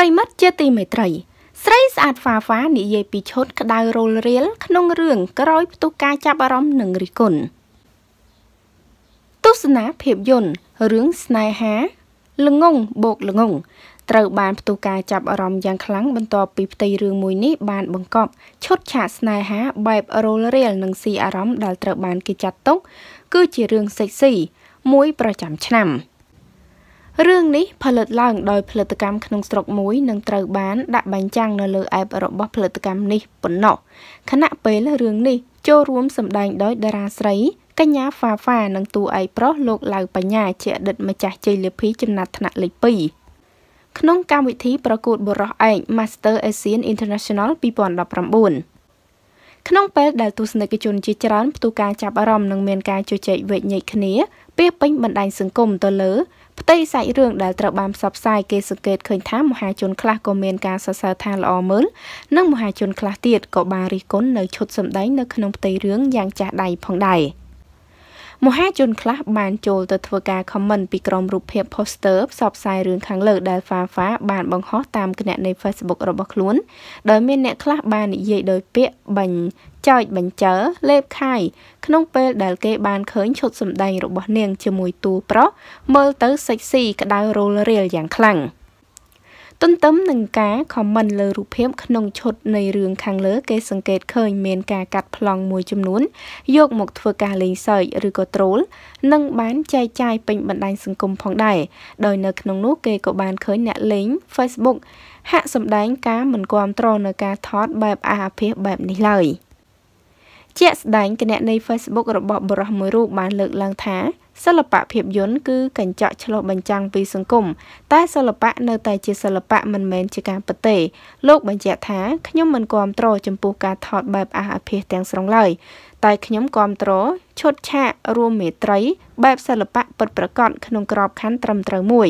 ប្រិមិត្តជាទីមេត្រី ស្រីស្អាតហ្វាហ្វានិយាយពីឈុតក្តៅរូលរៀលក្នុងរឿងក្រោយផ្ទុះការចាប់អារម្មណ៍និងរិះគន់ទស្សនាភាពយន្តរឿងស្នេហាល្ងងបោកល្ងងត្រូវបានផ្ទុះការចាប់អារម្មណ៍យ៉ាងខ្លាំងបន្ទាប់ពីផ្ទៃរឿងមួយនេះបានបង្កប់ឈុតឆាកស្នេហា បែបរលរៀលនិងស៊ីអារម្មណ៍ដែលត្រូវបានគេចាត់ទុក គឺជារឿងសិចស៊ីមួយ ប្រចាំឆ្នាំ។រឿងនេះផលិតឡើងដោយផលិតកម្មក្នុងស្រុកមួយនិងត្រូវបានដាក់បញ្ចាំងនៅលើអេបរបស់ផលិតកម្មនេះប៉ុណ្ណោះខណៈពេលរឿងនេះចូលរួមសម្ដែងដោយតារាស្រីកញ្ញាហ្វាហ្វានិងតួឯកប្រុសលោកឡាវបញ្ញា ជាអតីតម្ចាស់ជ័យលាភីចំណាត់ថ្នាក់លេខ2ក្នុងកម្មវិធីប្រកួតបុរសឯក Master Asian International 2019ក្នុងពេលដែលទស្សនិកជនជាច្រើនផ្ទុះការចាប់អារម្មណ៍និងមានការជជែកវែកញែកគ្នាពាសពេញបណ្ដាញសង្គមទៅលើផ្ទៃសាច់រឿងដែលត្រូវបានផ្សព្វផ្សាយគេសង្កេតឃើញថាមហាជនខ្លះក៏មានការសរសើរថាល្អមើលនិងមហាជនខ្លះទៀតក៏បានរិះគន់នៅឈុតសម្ដែងនៅក្នុងផ្ទៃរឿងយ៉ាងចាស់ដៃផងដែរ។មហាជនខ្លះបានចូលទៅធ្វើការ comment ពីក្រុមរូបភាព poster ផ្សព្វផ្សាយរឿងខាងលើដែល Fafa បានបង្ហោះតាមគណនី Facebook របស់ខ្លួនដោយមានអ្នកខ្លះបាននិយាយដោយពាក្យបាញ់ចោចបញ្ចើលេបខាយក្នុងពេល ដែលគេ បានឃើញឈុតសម្ដែងរបស់នាង ជាមួយតួប្រុសមើលទៅសិចស៊ីក្តៅរលរាលយ៉ាងខ្លាំង។ទន្ទឹមនឹងការ comment លើរូបភាពក្នុងឈុតនៃរឿងខាងលើគេសង្កេតឃើញមានការកាត់ប្លង់មួយចំនួនយកមកធ្វើការលេងសើចឬក៏ troll និងបានចែកចាយពេញបណ្ដាញសង្គមផងដែរដោយនៅក្នុងនោះគេក៏បានឃើញអ្នកលេង Facebook ហាក់សម្ដែងការមិនគ្រប់គ្រងនៅការថតបែបអាភិសបែបនេះឡើយជាក់ស្ដែងគណនី Facebook របស់បរិះមួយរូបបានលើកឡើងថាសិល្បៈភាពយន្តគឺកញ្ចក់ឆ្លុះបញ្ចាំងពីសង្គមតែសិល្បៈនៅតែជាសិល្បៈមិនមែនជាការប្រទេលោកបញ្ជាក់ថាខ្ញុំមិនគ្រប់គ្រងចំពោះការថត បែបអះអភិសទាំងស្រុងឡើយតែខ្ញុំគ្រប់គ្រងឈុតឆាករួមមេត្រី បែបសិល្បៈពិតប្រាកដក្នុងក្របខ័ណ្ឌត្រឹមត្រូវមួយ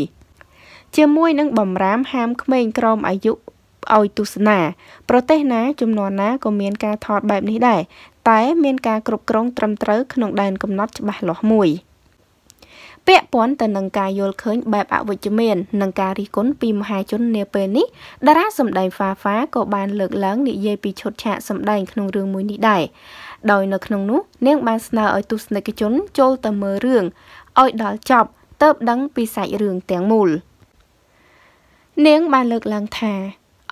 ជាមួយនឹងបំរាមហាមក្មេងក្រមអាយុឲ្យទស្សនា ប្រទេសណា ចំនួនណាក៏មានការថត បែបនេះដែរតែមានការគ្រប់គ្រងត្រឹមត្រូវក្នុងដែនកំណត់ច្បាស់លាស់មួយ។ពាក់ព័ន្ធទៅនឹងការយល់ឃើញបែបអវិជ្ជមាននិងការរិះគន់ពីមហាជននាពេលនេះតារាសម្ដែងហ្វាហ្វាក៏បានលើកឡើងនិយាយពីឈុតឆាកសម្ដែងក្នុងរឿងមួយនេះដែរដោយនៅក្នុងនោះនាងបានស្នើឲ្យទស្សនិកជនចូលទៅមើលរឿងឲ្យដល់ចប់ ទើបដឹងពីសាច់រឿងទាំងមូលនាងបានលើកឡើងថា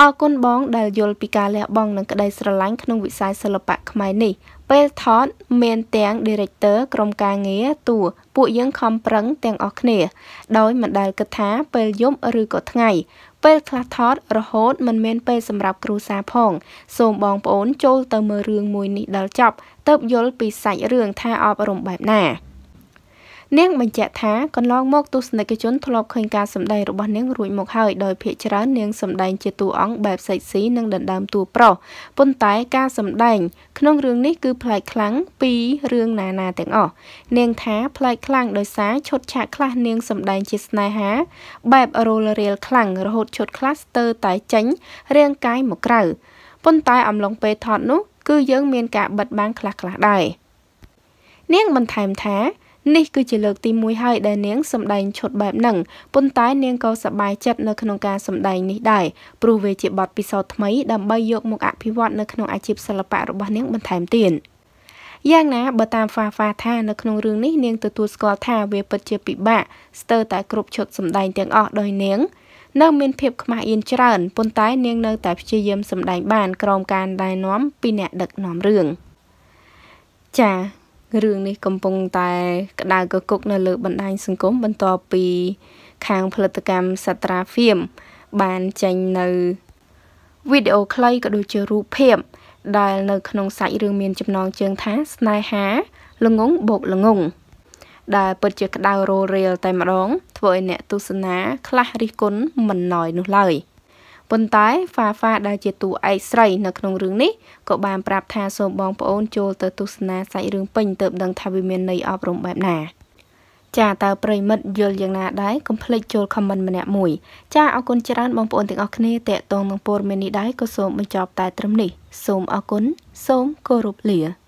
អរគុណបងដែលយល់ពីការលះបង់និងក្តីស្រឡាញ់ក្នុងវិស័យសិល្បៈខ្មែរនេះពេលថតមានទាំង Director ក្រុមការងារតួពួកយើងខំប្រឹងទាំងអស់គ្នាដោយមិនដែលគិតថាពេលយប់ឬក៏ថ្ងៃ ពេលខ្លះថតរហូត មិនមានពេលសម្រាប់គ្រួសារផង សូមបងប្អូនចូលទៅមើលរឿងមួយនេះដល់ចប់ទើបយល់ពីសាច់រឿងថាអប់រំបែបណានាងបញ្ជាក់ថាកន្លងមកទស្សនិកជនធ្លាប់ឃើញការសម្ដែងរបស់នាងរួចមកហើយដោយភាកច្រើននាងសម្ដែងជាតួអង្គបែបសិចស៊ីនិងដណ្ដើមតួប្រុសប៉ុន្តែការសម្ដែងក្នុងរឿងនេះគឺប្លែកខ្លាំងពីរឿងណាណាទាំងអស់នាងថាប្លែកខ្លាំងដោយសារឈុតឆាកខ្លះនាងសម្ដែងជាស្នេហាបែបរលរៀលខ្លាំងរហូតឈុតខ្លះស្ទើរតែចេញរាងកាយមកក្រៅប៉ុន្តែអំឡុងពេលថតនោះគឺយើងមានការបិទបាំងខ្លះៗដែរនាងបន្ថែមថានេះគឺជាលើកទី1ហើយដែលនាងសម្ដែងឈុតបែបហ្នឹងប៉ុន្តែនាងក៏សប្បាយចិត្តនៅក្នុងការសម្ដែងនេះដែរព្រោះវាជាបទពិសោធន៍ថ្មីដើម្បីយកមកអភិវឌ្ឍនៅក្នុងអាជីពសិល្បៈរបស់នាងបន្ថែមទៀតយ៉ាងណាបើតាមហ្វាហ្វាថានៅក្នុងរឿងនេះនាងទទួលស្គាល់ថាវាពិតជាពិបាកស្ទើរតែគ្រប់ឈុតសម្ដែងទាំងអស់ដោយនាងនៅមានភាពខ្មាស់អៀនច្រើនប៉ុន្តែនាងនៅតែព្យាយាមសម្ដែងបានក្រោមការណែនាំពីអ្នកដឹកនាំរឿងចា៎រឿងនេះកំពុងតែក្តៅកគុកនៅលើបណ្ដាញសង្គមបន្ទាប់ពី ខាងផលិតកម្មសត្រាហ្វៀមបានចេញនៅ វីដេអូខ្លីក៏ដូចជារូបភាពដែលនៅក្នុងសាច់រឿងមានចំណង ជើងថាស្នេហាល្ងងបោកល្ងងដែលពិតជាក្តៅរោរាលតែម្ដងធ្វើឲ្យអ្នកទស្សនា ខ្លះរិះគន់មិនណយនោះឡើយ។ប៉ុន្តែហ្វាហ្វាដែលជាតួឯកស្រីនៅក្នុងរឿងនេះក៏បានប្រាប់ថា សូមបងប្អូន ចូលទៅទស្សនាសាច់រឿងពេញទើបដឹងថាវាមានន័យអប់រំបែបណាចាតើប្រិមិត្តយល់យ៉ាងណាដែរកុំភ្លេចចូល comment ម្នាក់មួយចាអរគុណច្រើនបងប្អូនទាំងអស់គ្នាតេតងនឹងពរមេននេះដែរក៏សូមបញ្ចប់តែត្រឹមនេះសូមអរគុណសូមគោរពលា